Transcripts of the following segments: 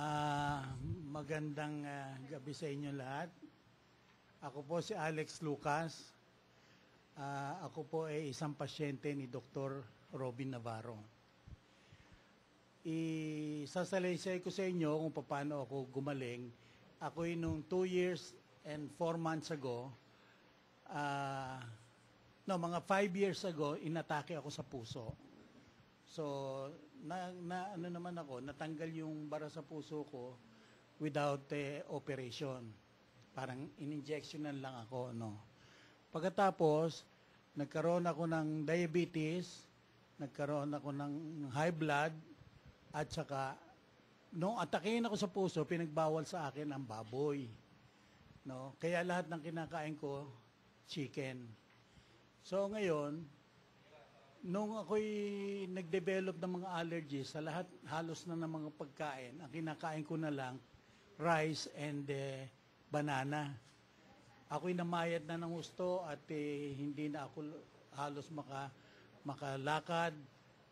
Uh, magandang uh, gabi sa inyo lahat. Ako po si Alex Lucas. Uh, ako po ay isang pasyente ni Dr. Robin Navarro. Isasalaysay ko sa inyo kung paano ako gumaling. Ako ay nung 2 years and 4 months ago, uh, no, mga 5 years ago, inatake ako sa puso. So, na, na ano naman ako, natanggal yung bara sa puso ko without eh, operation. Parang in-injectionan lang ako, no. Pagkatapos, nagkaroon ako ng diabetes, nagkaroon ako ng high blood, at saka, no, atakin ako sa puso, pinagbawal sa akin ang baboy. No? Kaya lahat ng kinakain ko, chicken. So ngayon, Nung ako'y nag-develop ng mga allergies sa lahat, halos na ng mga pagkain, ang kinakain ko na lang, rice and eh, banana. Ako'y namayat na ng gusto at eh, hindi na ako halos maka, makalakad.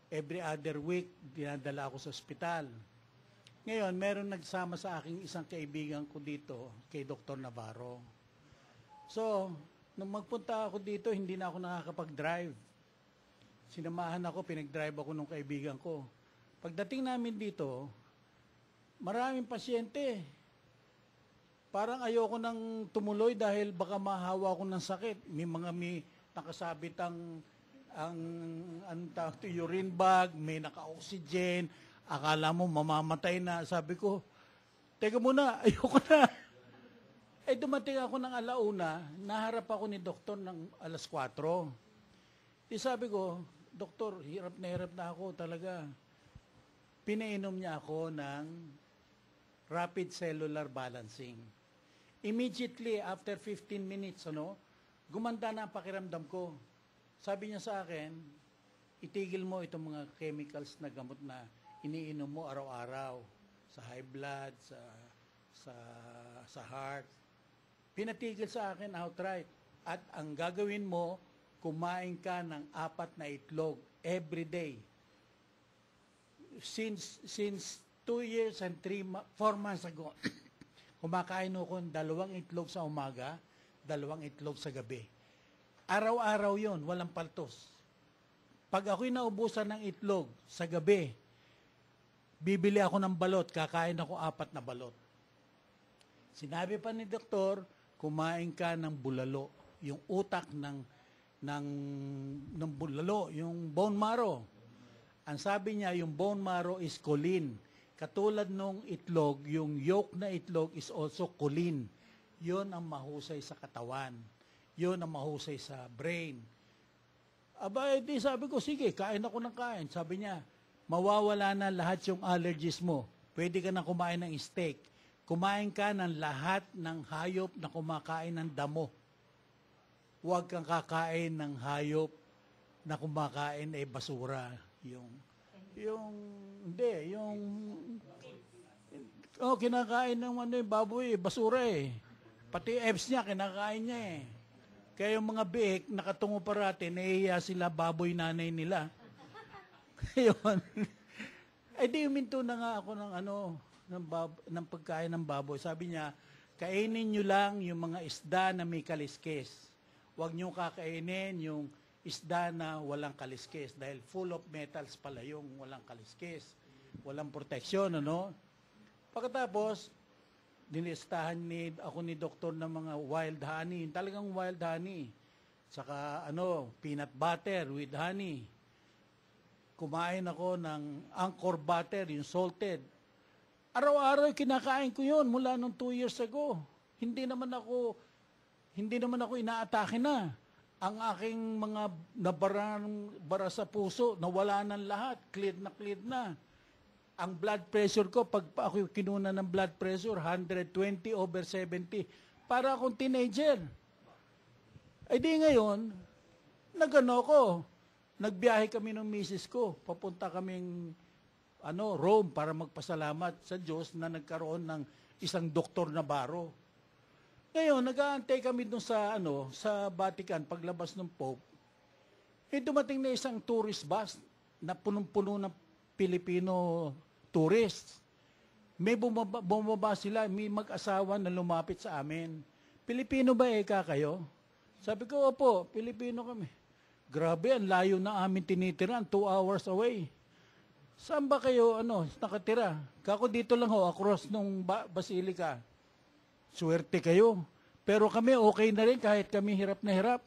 Every other week, dinadala ako sa ospital. Ngayon, meron nagsama sa aking isang kaibigan ko dito, kay Dr. Navarro. So, nung magpunta ako dito, hindi na ako nakakapag-drive Sinamahan ako, pinag-drive ako nung kaibigan ko. Pagdating namin dito, maraming pasyente. Parang ayoko nang tumuloy dahil baka mahawa ako ng sakit. May mga may nakasabit ang ang ang to, urine bag, may naka-oxygen, akala mo mamamatay na. Sabi ko, teka muna, ayoko na. eh dumating ako ng alauna, naharap ako ni doktor ng alas 4. Eh sabi ko, Doktor, hirap na hirap na ako talaga. Pinainom niya ako ng rapid cellular balancing. Immediately, after 15 minutes, ano, gumanda na ang pakiramdam ko. Sabi niya sa akin, itigil mo itong mga chemicals na gamot na iniinom mo araw-araw sa high blood, sa sa sa heart. Pinatigil sa akin outright. At ang gagawin mo, kumain ka ng apat na itlog every day. Since, since two years and three, four months ago, kumakain ako ng dalawang itlog sa umaga, dalawang itlog sa gabi. Araw-araw yon, walang paltos. Pag ako'y naubusan ng itlog sa gabi, bibili ako ng balot, kakain ako apat na balot. Sinabi pa ni doktor, kumain ka ng bulalo, yung utak ng ng, ng bulalo, yung bone marrow. Ang sabi niya, yung bone marrow is choline. Katulad nung itlog, yung yolk na itlog is also choline. Yun ang mahusay sa katawan. Yun ang mahusay sa brain. Aba, edi eh, sabi ko, sige, kain ako ng kain. Sabi niya, mawawala na lahat yung allergies mo. Pwede ka na kumain ng steak. Kumain ka ng lahat ng hayop na kumakain ng damo huwag kang kakain ng hayop na kumakain ay basura. Yung, yung, hindi, yung, oh, kinakain ng ano yung baboy, basura eh. Pati apps niya, kinakain niya eh. Kaya yung mga bihik, nakatungo parati, naiiya sila baboy nanay nila. Yun. Ay eh, di minto na nga ako ng ano, ng, bab- ng pagkain ng baboy. Sabi niya, kainin niyo lang yung mga isda na may kaliskes. Huwag nyo kakainin yung isda na walang kaliskes dahil full of metals pala yung walang kaliskes. Walang proteksyon, ano? Pagkatapos, dinistahan ni, ako ni doktor ng mga wild honey. Talagang wild honey. Saka ano, peanut butter with honey. Kumain ako ng anchor butter, yung salted. Araw-araw kinakain ko yun mula nung two years ago. Hindi naman ako hindi naman ako inaatake na. Ang aking mga nabarang bara sa puso, nawala ng lahat, clear na clear na. Ang blood pressure ko, pag ako kinuna ng blood pressure, 120 over 70. Para akong teenager. Ay eh, di ngayon, nagano ko. Nagbiyahe kami ng misis ko. Papunta kaming ano, Rome para magpasalamat sa Diyos na nagkaroon ng isang doktor na baro ngayon, nag-aantay kami dun sa, ano, sa Vatican, paglabas ng Pope. Eh, dumating na isang tourist bus na punong-puno ng Pilipino tourists. May bumaba, bumaba sila, may mag-asawa na lumapit sa amin. Pilipino ba eh kayo? Sabi ko, opo, Pilipino kami. Grabe, ang layo na amin tinitiran, two hours away. Saan ba kayo ano, nakatira? Kako dito lang ho, across nung Basilica. Swerte kayo. Pero kami okay na rin kahit kami hirap na hirap.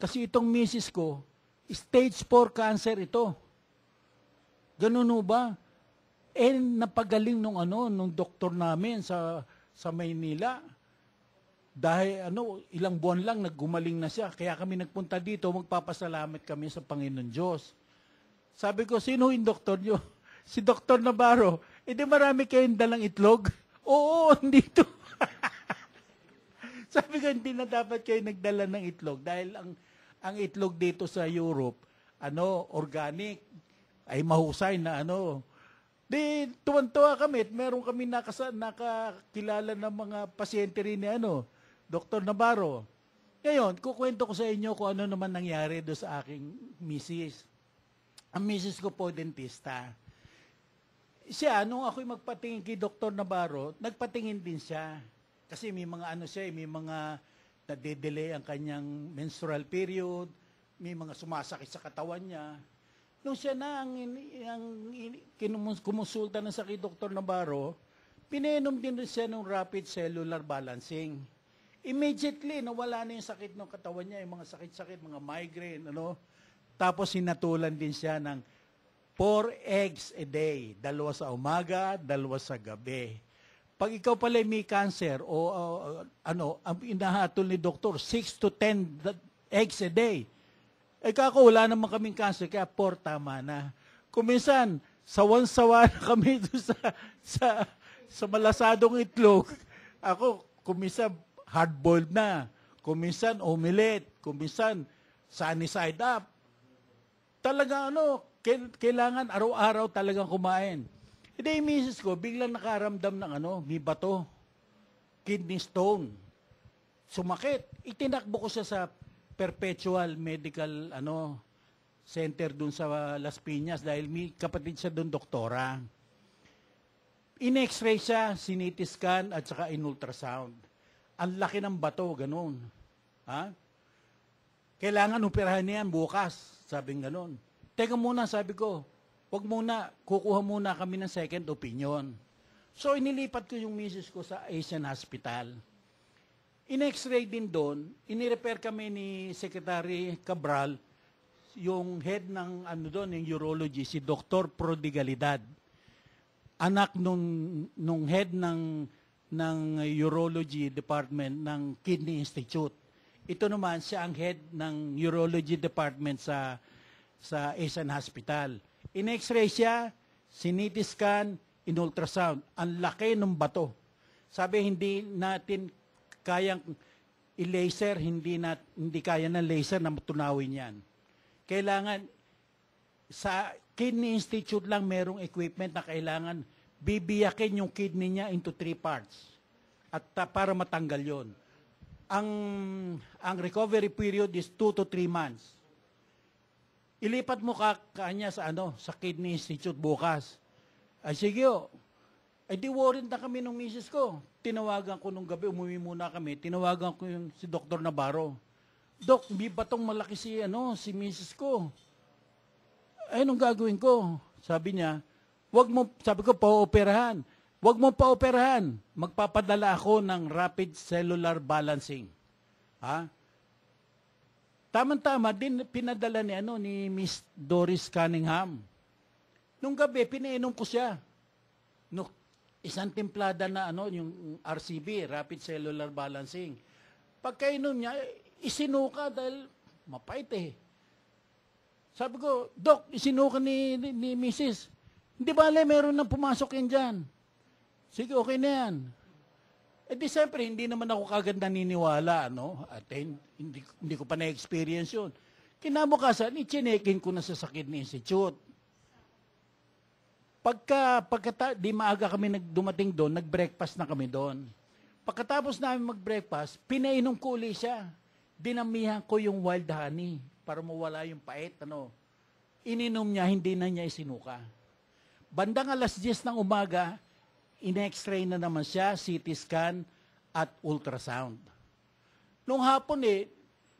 Kasi itong misis ko, stage 4 cancer ito. Ganun ho ba? Eh, napagaling nung ano, nung doktor namin sa, sa Maynila. Dahil ano, ilang buwan lang naggumaling na siya. Kaya kami nagpunta dito, magpapasalamat kami sa Panginoon Diyos. Sabi ko, sino yung doktor nyo? Si Dr. Navarro. E di marami kayong dalang itlog? Oo, nandito. Sabi ko, hindi na dapat kayo nagdala ng itlog dahil ang, ang itlog dito sa Europe, ano, organic, ay mahusay na ano. Di, tuwan-tuwa kami. Meron kami nakasa, nakakilala ng mga pasyente rin ni ano, Dr. Navarro. Ngayon, kukwento ko sa inyo kung ano naman nangyari do sa aking misis. Ang misis ko po, dentista. Siya, nung ako'y magpatingin kay Dr. Navarro, nagpatingin din siya. Kasi may mga ano siya, eh, may mga nade ang kanyang menstrual period, may mga sumasakit sa katawan niya. Nung siya na ang, ang kumusulta ng sa kay Dr. Navarro, pinainom din siya ng rapid cellular balancing. Immediately, nawala na yung sakit ng katawan niya, yung mga sakit-sakit, mga migraine, ano. Tapos sinatulan din siya ng 4 eggs a day. Dalawa sa umaga, dalawa sa gabi. Pag ikaw pala may cancer o uh, ano, ang inahatol ni doktor, 6 to 10 eggs a day. Eh kako, wala naman kaming cancer, kaya 4 tama na. Kuminsan, sawan-sawa na kami doon sa, sa, sa malasadong itlog. Ako, kuminsan, hard-boiled na. Kuminsan, omelette. Kuminsan, sunny side up. Talaga ano, kailangan araw-araw talagang kumain. And then, misis ko, biglang nakaramdam ng ano, may bato, kidney stone, sumakit. Itinakbo ko siya sa perpetual medical ano center dun sa Las Piñas dahil may kapatid siya dun doktora. In-x-ray siya, siniti at saka in ultrasound. Ang laki ng bato, ganun. Ha? Kailangan operahan niyan bukas, sabi ng ganun. Teka muna, sabi ko, wag muna, kukuha muna kami ng second opinion. So, inilipat ko yung misis ko sa Asian Hospital. In-x-ray din doon, inirepair kami ni Secretary Cabral, yung head ng ano doon, yung urology, si Dr. Prodigalidad. Anak nung, nung head ng, ng urology department ng Kidney Institute. Ito naman siya ang head ng urology department sa sa Asian Hospital. In x-ray siya, CT scan, in ultrasound. Ang laki ng bato. Sabi, hindi natin kayang i-laser, hindi, na, hindi kaya ng laser na tunawin yan. Kailangan, sa kidney institute lang merong equipment na kailangan bibiyakin yung kidney niya into three parts at uh, para matanggal yon. Ang, ang recovery period is 2 to 3 months. Ilipat mo ka, kanya sa ano, sa Kidney Institute bukas. Ay sige o. Oh. Ay di worried na kami nung misis ko. Tinawagan ko nung gabi, umuwi muna kami. Tinawagan ko yung si Dr. Navarro. Dok, may batong malaki si ano, si misis ko. Ay, anong gagawin ko? Sabi niya, wag mo, sabi ko, pa-operahan. Wag mo pa-operahan. Magpapadala ako ng rapid cellular balancing. Ha? Tama-tama din pinadala ni ano ni Miss Doris Cunningham. Nung gabi pinainom ko siya. No, isang templada na ano yung RCB, rapid cellular balancing. Pagkainom niya, isinuka dahil mapait eh. Sabi ko, Doc, isinuka ni, ni, ni Mrs. Hindi bale, meron nang pumasok yan dyan. Sige, okay na yan. Eh di siyempre, hindi naman ako kagad naniniwala, no? At eh, hindi, hindi ko pa na-experience yun. Kinabukasan, ichinekin ko na sa sakit ni Institute. Pagka, pagkata, di maaga kami dumating doon, nag-breakfast na kami doon. Pagkatapos namin mag-breakfast, pinainom ko uli siya. Dinamihan ko yung wild honey para mawala yung pait, ano. Ininom niya, hindi na niya isinuka. Bandang alas 10 ng umaga, in-x-ray na naman siya, CT scan at ultrasound. Nung hapon eh,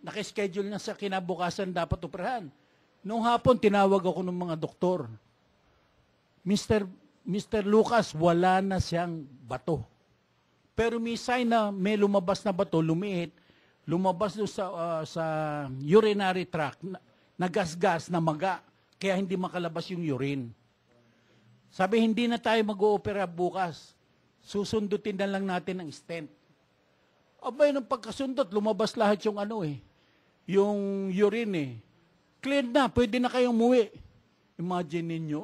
nakischedule na sa kinabukasan dapat operahan. Nung hapon, tinawag ako ng mga doktor. Mr. Mr. Lucas, wala na siyang bato. Pero may sign na may lumabas na bato, lumiit, lumabas doon sa, uh, sa urinary tract, nagasgas na maga, kaya hindi makalabas yung urine. Sabi, hindi na tayo mag-oopera bukas. Susundutin na lang natin ang stent. Abay, nung pagkasundot, lumabas lahat yung ano eh. Yung urine eh. Cleared na, pwede na kayong muwi. Imagine ninyo,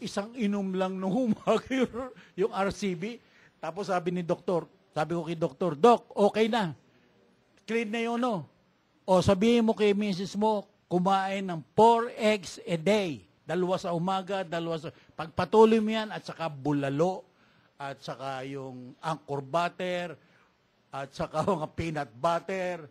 isang inom lang nung humag yung RCB. Tapos sabi ni doktor, sabi ko kay doktor, Dok, okay na. Clean na yun, no? O sabihin mo kay misis mo, kumain ng 4 eggs a day. Dalawa sa umaga, dalawa sa... Pagpatuloy mo yan, at saka bulalo, at saka yung anchor butter, at saka mga peanut butter,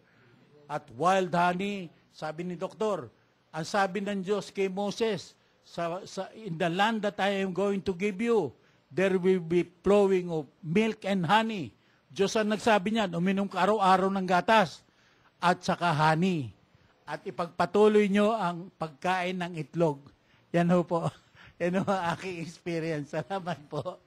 at wild honey. Sabi ni Doktor, ang sabi ng Diyos kay Moses, sa, sa, in the land that I am going to give you, there will be flowing of milk and honey. Diyos ang nagsabi niyan, uminom ka araw-araw ng gatas at saka honey. At ipagpatuloy nyo ang pagkain ng itlog yan ho po. Yan ho ang aking experience. Salamat po.